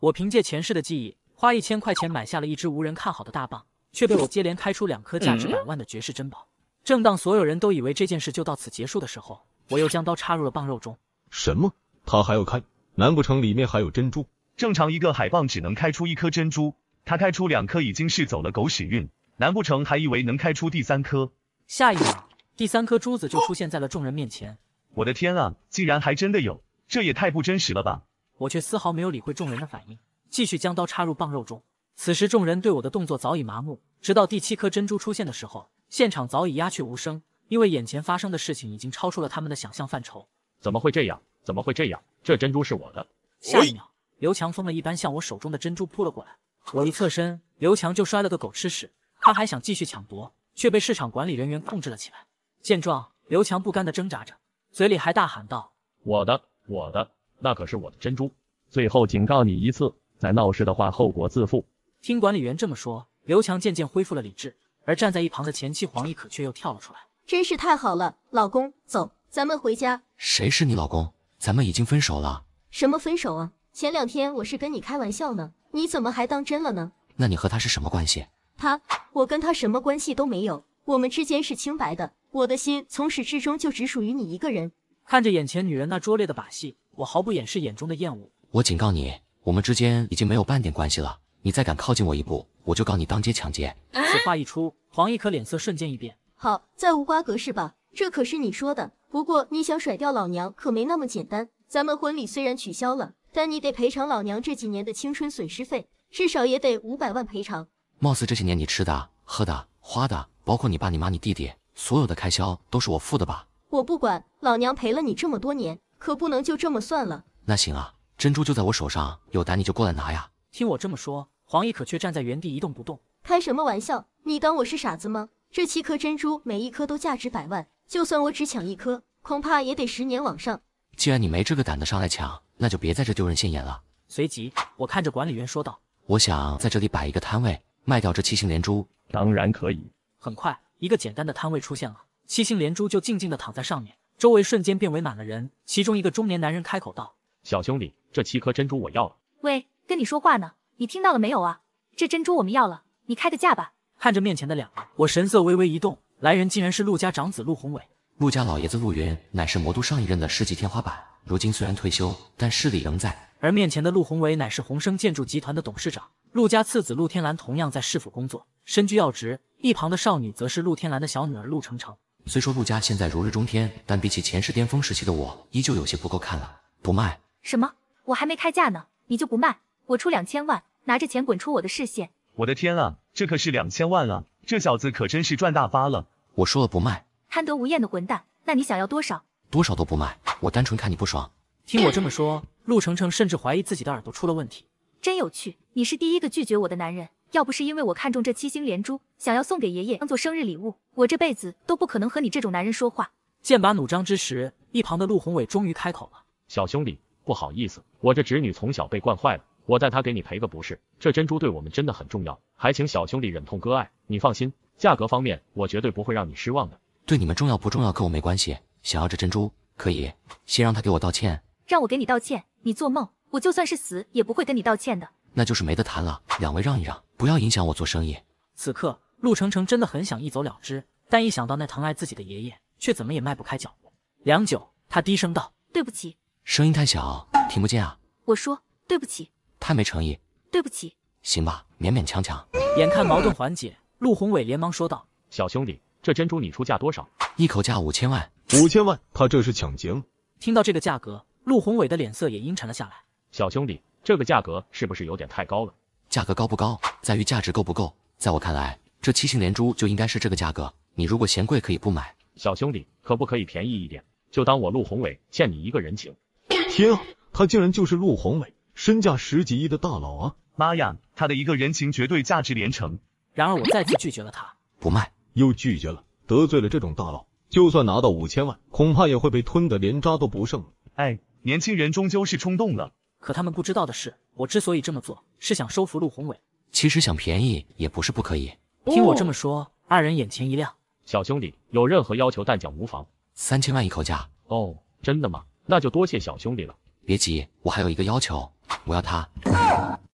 我凭借前世的记忆，花一千块钱买下了一只无人看好的大棒，却被我接连开出两颗价值百万的绝世珍宝。正当所有人都以为这件事就到此结束的时候，我又将刀插入了棒肉中。什么？他还要开？难不成里面还有珍珠？正常一个海蚌只能开出一颗珍珠，他开出两颗已经是走了狗屎运，难不成还以为能开出第三颗？下一秒，第三颗珠子就出现在了众人面前。我的天啊！竟然还真的有，这也太不真实了吧！我却丝毫没有理会众人的反应，继续将刀插入蚌肉中。此时，众人对我的动作早已麻木。直到第七颗珍珠出现的时候，现场早已鸦雀无声，因为眼前发生的事情已经超出了他们的想象范畴。怎么会这样？怎么会这样？这珍珠是我的！下一秒，刘强疯了一般向我手中的珍珠扑了过来。我一侧身，刘强就摔了个狗吃屎。他还想继续抢夺，却被市场管理人员控制了起来。见状，刘强不甘的挣扎着，嘴里还大喊道：“我的，我的！”那可是我的珍珠。最后警告你一次，再闹事的话，后果自负。听管理员这么说，刘强渐渐恢复了理智。而站在一旁的前妻黄亦可却又跳了出来。真是太好了，老公，走，咱们回家。谁是你老公？咱们已经分手了。什么分手啊？前两天我是跟你开玩笑呢，你怎么还当真了呢？那你和他是什么关系？他，我跟他什么关系都没有，我们之间是清白的。我的心从始至终就只属于你一个人。看着眼前女人那拙劣的把戏。我毫不掩饰眼中的厌恶。我警告你，我们之间已经没有半点关系了。你再敢靠近我一步，我就告你当街抢劫。此话一出，黄亦可脸色瞬间一变。好，再无瓜葛是吧？这可是你说的。不过你想甩掉老娘，可没那么简单。咱们婚礼虽然取消了，但你得赔偿老娘这几年的青春损失费，至少也得五百万赔偿。貌似这些年你吃的、喝的、花的，包括你爸、你妈、你弟弟，所有的开销都是我付的吧？我不管，老娘陪了你这么多年。可不能就这么算了。那行啊，珍珠就在我手上，有胆你就过来拿呀！听我这么说，黄亦可却站在原地一动不动。开什么玩笑？你当我是傻子吗？这七颗珍珠，每一颗都价值百万，就算我只抢一颗，恐怕也得十年往上。既然你没这个胆子上来抢，那就别在这丢人现眼了。随即，我看着管理员说道：“我想在这里摆一个摊位，卖掉这七星连珠。”当然可以。很快，一个简单的摊位出现了，七星连珠就静静的躺在上面。周围瞬间便围满了人，其中一个中年男人开口道：“小兄弟，这七颗珍珠我要了。”“喂，跟你说话呢，你听到了没有啊？这珍珠我们要了，你开个价吧。”看着面前的两人，我神色微微一动，来人竟然是陆家长子陆宏伟。陆家老爷子陆云乃是魔都上一任的世纪天花板，如今虽然退休，但势力仍在。而面前的陆宏伟乃是宏升建筑集团的董事长，陆家次子陆天兰同样在市府工作，身居要职。一旁的少女则是陆天兰的小女儿陆成成。虽说陆家现在如日中天，但比起前世巅峰时期的我，依旧有些不够看了。不卖？什么？我还没开价呢，你就不卖？我出两千万，拿着钱滚出我的视线！我的天啊，这可是两千万啊！这小子可真是赚大发了。我说了不卖。贪得无厌的混蛋！那你想要多少？多少都不卖。我单纯看你不爽。听我这么说，陆程程甚至怀疑自己的耳朵出了问题。真有趣，你是第一个拒绝我的男人。要不是因为我看中这七星连珠，想要送给爷爷当做生日礼物，我这辈子都不可能和你这种男人说话。剑拔弩张之时，一旁的陆宏伟终于开口了：“小兄弟，不好意思，我这侄女从小被惯坏了，我代她给你赔个不是。这珍珠对我们真的很重要，还请小兄弟忍痛割爱。你放心，价格方面我绝对不会让你失望的。”对你们重要不重要，跟我没关系。想要这珍珠，可以先让他给我道歉。让我给你道歉？你做梦！我就算是死，也不会跟你道歉的。那就是没得谈了。两位让一让。不要影响我做生意。此刻，陆程程真的很想一走了之，但一想到那疼爱自己的爷爷，却怎么也迈不开脚步。良久，他低声道：“对不起。”声音太小，听不见啊！我说对不起，太没诚意。对不起，行吧，勉勉强强。眼看矛盾缓解，陆宏伟连忙说道：“小兄弟，这珍珠你出价多少？一口价五千万，五千万！他这是抢劫！”听到这个价格，陆宏伟的脸色也阴沉了下来。“小兄弟，这个价格是不是有点太高了？”价格高不高，在于价值够不够。在我看来，这七星连珠就应该是这个价格。你如果嫌贵，可以不买。小兄弟，可不可以便宜一点？就当我陆宏伟欠你一个人情。天啊，他竟然就是陆宏伟，身价十几亿的大佬啊！妈呀，他的一个人情绝对价值连城。然而我再次拒绝了他，不卖，又拒绝了，得罪了这种大佬，就算拿到五千万，恐怕也会被吞的连渣都不剩。哎，年轻人终究是冲动了。可他们不知道的是，我之所以这么做。是想收服陆宏伟，其实想便宜也不是不可以。听我这么说，二人眼前一亮。小兄弟有任何要求，但讲无妨。三千万一口价。哦，真的吗？那就多谢小兄弟了。别急，我还有一个要求，我要他。